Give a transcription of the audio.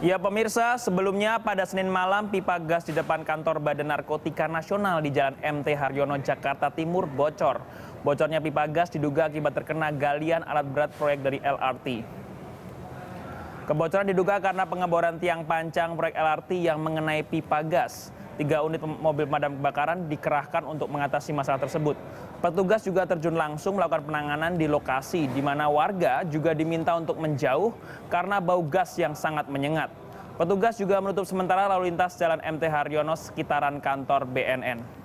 Ya pemirsa, sebelumnya pada Senin malam pipa gas di depan kantor Badan Narkotika Nasional di Jalan MT Haryono, Jakarta Timur bocor. Bocornya pipa gas diduga akibat terkena galian alat berat proyek dari LRT. Kebocoran diduga karena pengeboran tiang panjang proyek LRT yang mengenai pipa gas. Tiga unit mobil pemadam kebakaran dikerahkan untuk mengatasi masalah tersebut. Petugas juga terjun langsung melakukan penanganan di lokasi, di mana warga juga diminta untuk menjauh karena bau gas yang sangat menyengat. Petugas juga menutup sementara lalu lintas Jalan MT Haryono sekitaran kantor BNN.